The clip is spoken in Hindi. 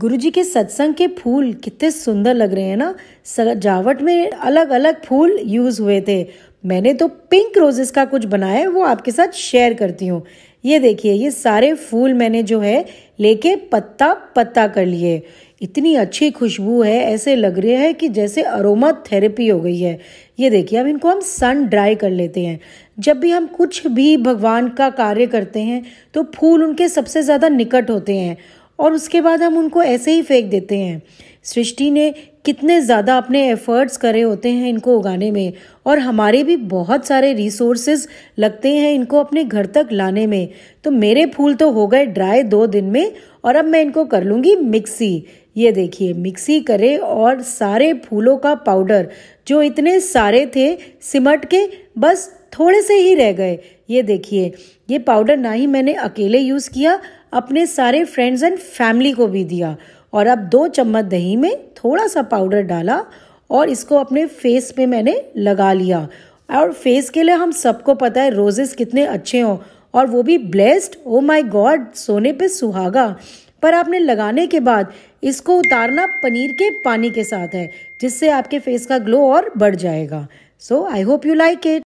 गुरु जी के सत्संग के फूल कितने सुंदर लग रहे हैं ना सजावट में अलग अलग फूल यूज़ हुए थे मैंने तो पिंक रोजेस का कुछ बनाया है वो आपके साथ शेयर करती हूँ ये देखिए ये सारे फूल मैंने जो है लेके पत्ता पत्ता कर लिए इतनी अच्छी खुशबू है ऐसे लग रहे हैं कि जैसे अरोमा थेरेपी हो गई है ये देखिए अब इनको हम सन ड्राई कर लेते हैं जब भी हम कुछ भी भगवान का कार्य करते हैं तो फूल उनके सबसे ज़्यादा निकट होते हैं और उसके बाद हम उनको ऐसे ही फेंक देते हैं सृष्टि ने कितने ज़्यादा अपने एफर्ट्स करे होते हैं इनको उगाने में और हमारे भी बहुत सारे रिसोर्सेज लगते हैं इनको अपने घर तक लाने में तो मेरे फूल तो हो गए ड्राई दो दिन में और अब मैं इनको कर लूँगी मिक्सी ये देखिए मिक्सी करे और सारे फूलों का पाउडर जो इतने सारे थे सिमट के बस थोड़े से ही रह गए ये देखिए ये पाउडर ना ही मैंने अकेले यूज़ किया अपने सारे फ्रेंड्स एंड फैमिली को भी दिया और अब दो चम्मच दही में थोड़ा सा पाउडर डाला और इसको अपने फेस पे मैंने लगा लिया और फेस के लिए हम सबको पता है रोजेस कितने अच्छे हों और वो भी ब्लेस्ड ओ माय गॉड सोने पे सुहागा पर आपने लगाने के बाद इसको उतारना पनीर के पानी के साथ है जिससे आपके फेस का ग्लो और बढ़ जाएगा so I hope you like it